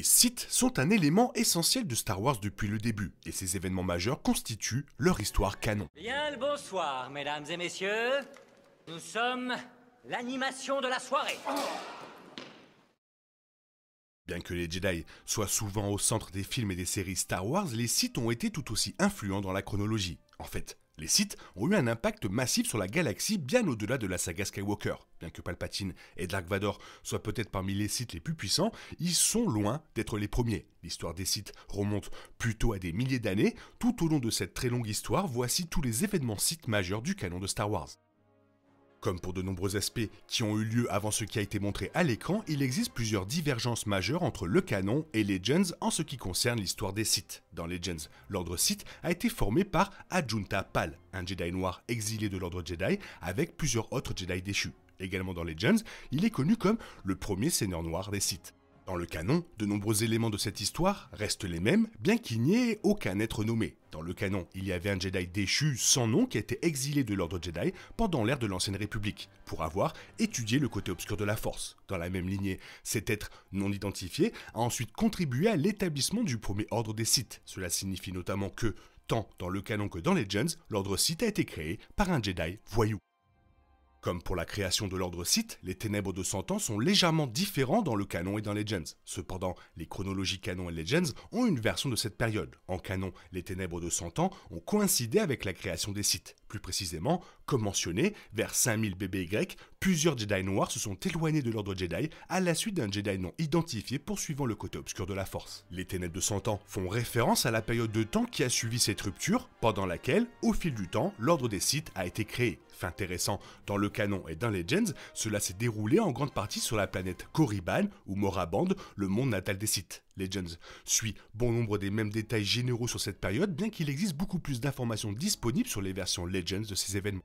Les sites sont un élément essentiel de Star Wars depuis le début, et ces événements majeurs constituent leur histoire canon. Bien le bonsoir, mesdames et messieurs. Nous sommes l'animation de la soirée. Bien que les Jedi soient souvent au centre des films et des séries Star Wars, les sites ont été tout aussi influents dans la chronologie. En fait, les sites ont eu un impact massif sur la galaxie bien au-delà de la saga Skywalker. Bien que Palpatine et Dark Vador soient peut-être parmi les sites les plus puissants, ils sont loin d'être les premiers. L'histoire des sites remonte plutôt à des milliers d'années. Tout au long de cette très longue histoire, voici tous les événements sites majeurs du canon de Star Wars. Comme pour de nombreux aspects qui ont eu lieu avant ce qui a été montré à l'écran, il existe plusieurs divergences majeures entre le canon et Legends en ce qui concerne l'histoire des Sith. Dans Legends, l'ordre Sith a été formé par Adjunta Pal, un Jedi noir exilé de l'ordre Jedi avec plusieurs autres Jedi déchus. Également dans Legends, il est connu comme le premier seigneur noir des Sith. Dans le canon, de nombreux éléments de cette histoire restent les mêmes, bien qu'il n'y ait aucun être nommé. Dans le canon, il y avait un Jedi déchu sans nom qui a été exilé de l'ordre Jedi pendant l'ère de l'ancienne République, pour avoir étudié le côté obscur de la Force. Dans la même lignée, cet être non identifié a ensuite contribué à l'établissement du premier ordre des Sith. Cela signifie notamment que, tant dans le canon que dans Legends, l'ordre Sith a été créé par un Jedi voyou. Comme pour la création de l'ordre Sith, les ténèbres de 100 ans sont légèrement différents dans le canon et dans Legends. Cependant, les chronologies canon et Legends ont une version de cette période. En canon, les ténèbres de 100 ans ont coïncidé avec la création des sites. Plus précisément, comme mentionné, vers 5000 grecs, plusieurs Jedi noirs se sont éloignés de l'ordre Jedi à la suite d'un Jedi non identifié poursuivant le côté obscur de la Force. Les ténèbres de 100 ans font référence à la période de temps qui a suivi cette rupture, pendant laquelle, au fil du temps, l'ordre des Sith a été créé. Fait intéressant, dans le canon et dans Legends, cela s'est déroulé en grande partie sur la planète Korriban ou Moraband, le monde natal des Sith. Legends suit bon nombre des mêmes détails généraux sur cette période, bien qu'il existe beaucoup plus d'informations disponibles sur les versions Legends de ces événements.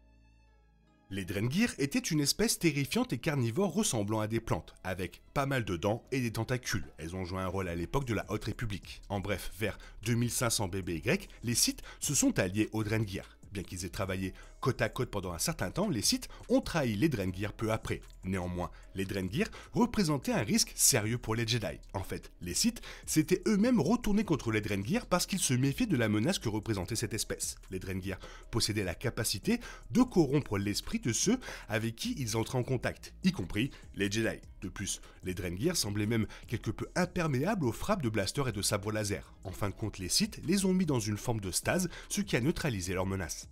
Les Drengir étaient une espèce terrifiante et carnivore ressemblant à des plantes, avec pas mal de dents et des tentacules. Elles ont joué un rôle à l'époque de la Haute République. En bref, vers 2500 BBY, les Sith se sont alliés aux Drengir. Bien qu'ils aient travaillé côte à côte pendant un certain temps, les Sith ont trahi les Drengir peu après. Néanmoins, les Drengir représentaient un risque sérieux pour les Jedi. En fait, les Sith s'étaient eux-mêmes retournés contre les Drengir parce qu'ils se méfiaient de la menace que représentait cette espèce. Les Drengir possédaient la capacité de corrompre l'esprit de ceux avec qui ils entraient en contact, y compris les Jedi. De plus, les Drengir semblaient même quelque peu imperméables aux frappes de blasters et de sabres laser. En fin de compte, les Sith les ont mis dans une forme de stase, ce qui a neutralisé leur menace.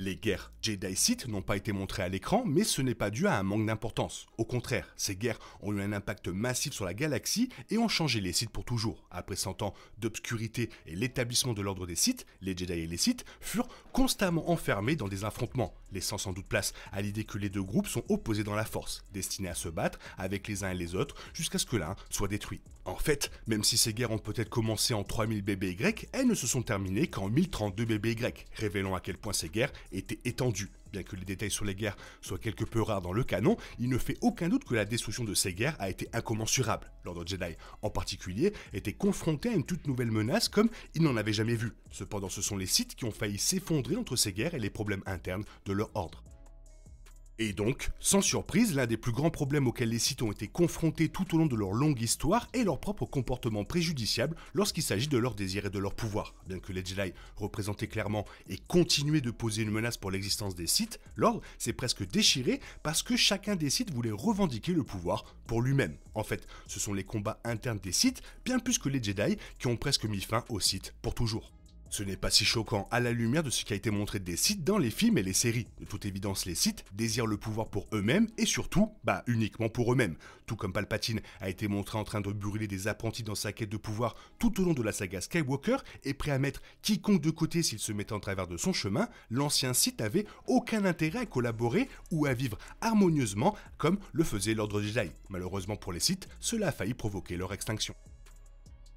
Les guerres Jedi Sith n'ont pas été montrées à l'écran, mais ce n'est pas dû à un manque d'importance. Au contraire, ces guerres ont eu un impact massif sur la galaxie et ont changé les Sith pour toujours. Après 100 ans d'obscurité et l'établissement de l'ordre des Sith, les Jedi et les Sith furent constamment enfermés dans des affrontements laissant sans doute place à l'idée que les deux groupes sont opposés dans la force, destinés à se battre avec les uns et les autres jusqu'à ce que l'un soit détruit. En fait, même si ces guerres ont peut-être commencé en 3000 grecs, elles ne se sont terminées qu'en 1032 grecs, révélant à quel point ces guerres étaient étendues, Bien que les détails sur les guerres soient quelque peu rares dans le canon, il ne fait aucun doute que la destruction de ces guerres a été incommensurable. L'ordre Jedi, en particulier, était confronté à une toute nouvelle menace comme il n'en avait jamais vu. Cependant, ce sont les sites qui ont failli s'effondrer entre ces guerres et les problèmes internes de leur ordre. Et donc, sans surprise, l'un des plus grands problèmes auxquels les sites ont été confrontés tout au long de leur longue histoire est leur propre comportement préjudiciable lorsqu'il s'agit de leur désir et de leur pouvoir. Bien que les Jedi représentaient clairement et continuaient de poser une menace pour l'existence des sites, l'ordre s'est presque déchiré parce que chacun des sites voulait revendiquer le pouvoir pour lui-même. En fait, ce sont les combats internes des sites, bien plus que les Jedi, qui ont presque mis fin aux sites pour toujours. Ce n'est pas si choquant à la lumière de ce qui a été montré des sites dans les films et les séries. De toute évidence, les sites désirent le pouvoir pour eux-mêmes et surtout, bah uniquement pour eux-mêmes. Tout comme Palpatine a été montré en train de brûler des apprentis dans sa quête de pouvoir tout au long de la saga Skywalker et prêt à mettre quiconque de côté s'il se mettait en travers de son chemin, l'ancien site n'avait aucun intérêt à collaborer ou à vivre harmonieusement comme le faisait l'ordre Jedi. Malheureusement pour les sites, cela a failli provoquer leur extinction.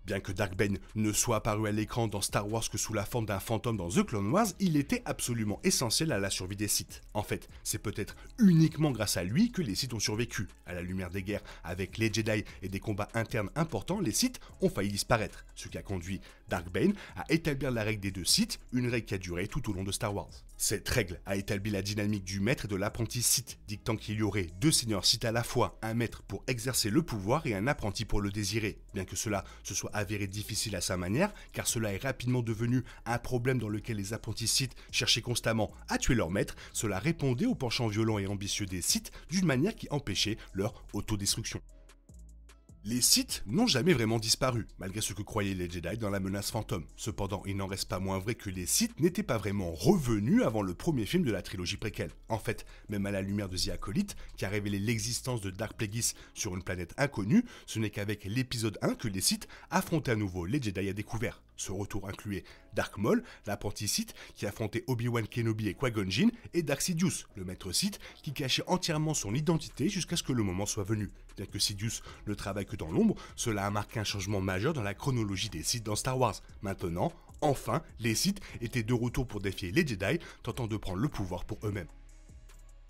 Bien que Dark Bane ne soit apparu à l'écran dans Star Wars que sous la forme d'un fantôme dans The Clone Wars, il était absolument essentiel à la survie des Sith. En fait, c'est peut-être uniquement grâce à lui que les Sith ont survécu. À la lumière des guerres avec les Jedi et des combats internes importants, les Sith ont failli disparaître, ce qui a conduit Dark Bane a établir la règle des deux sites, une règle qui a duré tout au long de Star Wars. Cette règle a établi la dynamique du maître et de l'apprenti site, dictant qu'il y aurait deux seigneurs sites à la fois, un maître pour exercer le pouvoir et un apprenti pour le désirer, bien que cela se soit avéré difficile à sa manière, car cela est rapidement devenu un problème dans lequel les apprentis sites cherchaient constamment à tuer leur maître, cela répondait aux penchants violents et ambitieux des sites d'une manière qui empêchait leur autodestruction. Les Sith n'ont jamais vraiment disparu, malgré ce que croyaient les Jedi dans la menace fantôme. Cependant, il n'en reste pas moins vrai que les Sith n'étaient pas vraiment revenus avant le premier film de la trilogie préquelle. En fait, même à la lumière de The qui a révélé l'existence de Dark Plagueis sur une planète inconnue, ce n'est qu'avec l'épisode 1 que les Sith affrontaient à nouveau les Jedi à découvert. Ce retour incluait Dark Maul, l'apprenti Sith qui affrontait Obi-Wan Kenobi et Qui-Gon Jinn, et Dark Sidious, le maître Sith qui cachait entièrement son identité jusqu'à ce que le moment soit venu. Bien que Sidious ne travaille que dans l'ombre, cela a marqué un changement majeur dans la chronologie des Sith dans Star Wars. Maintenant, enfin, les Sith étaient de retour pour défier les Jedi, tentant de prendre le pouvoir pour eux-mêmes.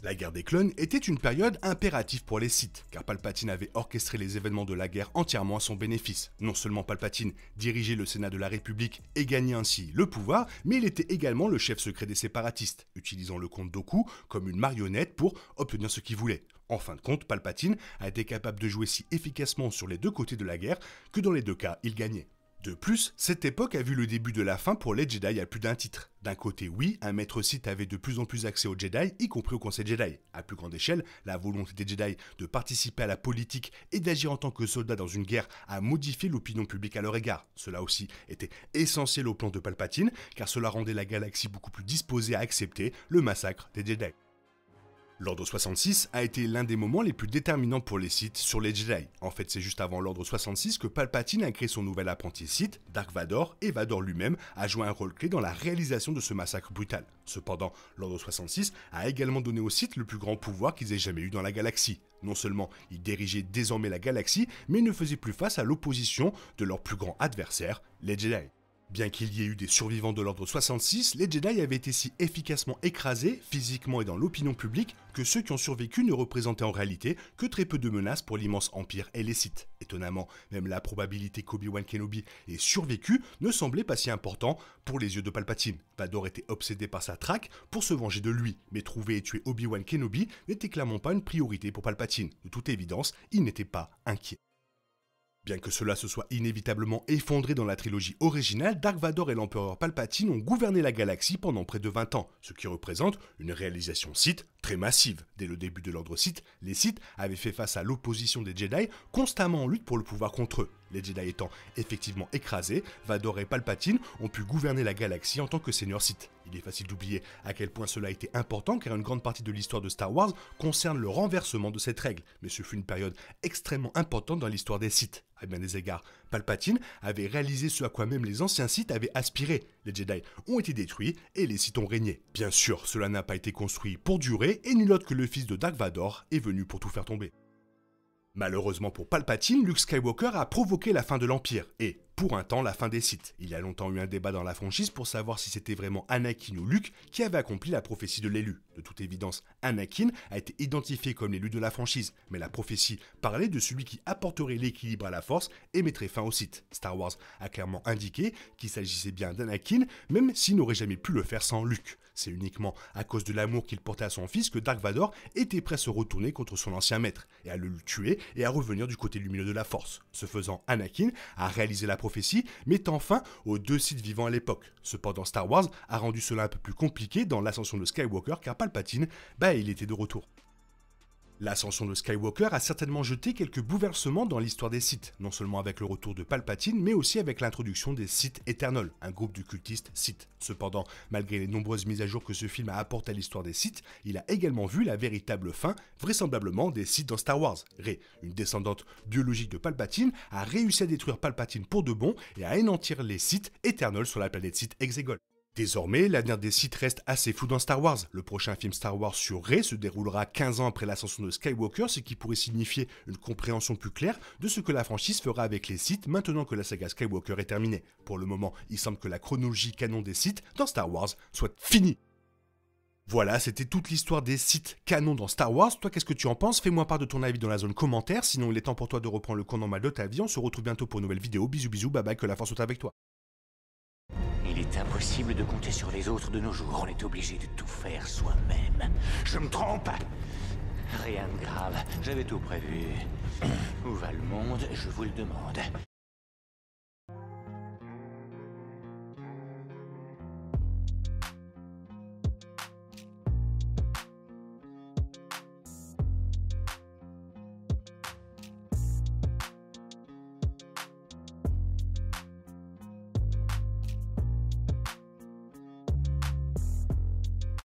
La guerre des clones était une période impérative pour les Sith, car Palpatine avait orchestré les événements de la guerre entièrement à son bénéfice. Non seulement Palpatine dirigeait le Sénat de la République et gagnait ainsi le pouvoir, mais il était également le chef secret des séparatistes, utilisant le comte Doku comme une marionnette pour obtenir ce qu'il voulait. En fin de compte, Palpatine a été capable de jouer si efficacement sur les deux côtés de la guerre que dans les deux cas, il gagnait. De plus, cette époque a vu le début de la fin pour les Jedi à plus d'un titre. D'un côté, oui, un maître Sith avait de plus en plus accès aux Jedi, y compris au Conseil Jedi. À plus grande échelle, la volonté des Jedi de participer à la politique et d'agir en tant que soldats dans une guerre a modifié l'opinion publique à leur égard. Cela aussi était essentiel au plan de Palpatine, car cela rendait la galaxie beaucoup plus disposée à accepter le massacre des Jedi. L'ordre 66 a été l'un des moments les plus déterminants pour les Sith sur les Jedi. En fait, c'est juste avant l'ordre 66 que Palpatine a créé son nouvel apprenti Sith, Dark Vador, et Vador lui-même a joué un rôle clé dans la réalisation de ce massacre brutal. Cependant, l'ordre 66 a également donné aux Sith le plus grand pouvoir qu'ils aient jamais eu dans la galaxie. Non seulement ils dirigeaient désormais la galaxie, mais ils ne faisaient plus face à l'opposition de leur plus grand adversaire, les Jedi. Bien qu'il y ait eu des survivants de l'ordre 66, les Jedi avaient été si efficacement écrasés, physiquement et dans l'opinion publique, que ceux qui ont survécu ne représentaient en réalité que très peu de menaces pour l'immense Empire et Étonnamment, même la probabilité qu'Obi-Wan Kenobi ait survécu ne semblait pas si important pour les yeux de Palpatine. Vador était obsédé par sa traque pour se venger de lui, mais trouver et tuer Obi-Wan Kenobi n'était clairement pas une priorité pour Palpatine. De toute évidence, il n'était pas inquiet. Bien que cela se soit inévitablement effondré dans la trilogie originale, Dark Vador et l'empereur Palpatine ont gouverné la galaxie pendant près de 20 ans, ce qui représente une réalisation site très massive. Dès le début de l'ordre Sith, les Sith avaient fait face à l'opposition des Jedi, constamment en lutte pour le pouvoir contre eux. Les Jedi étant effectivement écrasés, Vador et Palpatine ont pu gouverner la galaxie en tant que seigneur Sith. Il est facile d'oublier à quel point cela a été important car une grande partie de l'histoire de Star Wars concerne le renversement de cette règle, mais ce fut une période extrêmement importante dans l'histoire des Sith. À bien des égards, Palpatine avait réalisé ce à quoi même les anciens Sith avaient aspiré, les Jedi ont été détruits et les Sith ont régné. Bien sûr, cela n'a pas été construit pour durer et nul autre que le fils de Dark Vador est venu pour tout faire tomber. Malheureusement pour Palpatine, Luke Skywalker a provoqué la fin de l'Empire et, pour un temps la fin des sites. Il y a longtemps eu un débat dans la franchise pour savoir si c'était vraiment Anakin ou Luke qui avait accompli la prophétie de l'élu. De toute évidence, Anakin a été identifié comme l'élu de la franchise, mais la prophétie parlait de celui qui apporterait l'équilibre à la force et mettrait fin au site. Star Wars a clairement indiqué qu'il s'agissait bien d'Anakin, même s'il n'aurait jamais pu le faire sans Luke. C'est uniquement à cause de l'amour qu'il portait à son fils que Dark Vador était prêt à se retourner contre son ancien maître, et à le tuer et à revenir du côté lumineux de la force. Ce faisant, Anakin a réalisé la prophétie mettant fin aux deux sites vivants à l'époque. Cependant, Star Wars a rendu cela un peu plus compliqué dans l'ascension de Skywalker car Palpatine, bah, il était de retour. L'ascension de Skywalker a certainement jeté quelques bouleversements dans l'histoire des Sith, non seulement avec le retour de Palpatine, mais aussi avec l'introduction des Sith Eternal, un groupe du cultiste Sith. Cependant, malgré les nombreuses mises à jour que ce film a apportées à l'histoire des Sith, il a également vu la véritable fin, vraisemblablement, des Sith dans Star Wars. Rey, une descendante biologique de Palpatine, a réussi à détruire Palpatine pour de bon et à anéantir les Sith Eternal sur la planète Sith Exegol. Désormais, l'avenir des sites reste assez flou dans Star Wars. Le prochain film Star Wars sur Rey se déroulera 15 ans après l'ascension de Skywalker, ce qui pourrait signifier une compréhension plus claire de ce que la franchise fera avec les sites maintenant que la saga Skywalker est terminée. Pour le moment, il semble que la chronologie canon des sites dans Star Wars soit finie. Voilà, c'était toute l'histoire des sites canon dans Star Wars. Toi, qu'est-ce que tu en penses Fais-moi part de ton avis dans la zone commentaire. Sinon, il est temps pour toi de reprendre le compte normal de ta vie. On se retrouve bientôt pour une nouvelle vidéo. Bisous, bisous, bye bye, que la force soit avec toi. C'est impossible de compter sur les autres de nos jours. On est obligé de tout faire soi-même. Je me trompe Rien de grave. J'avais tout prévu. Où va le monde Je vous le demande.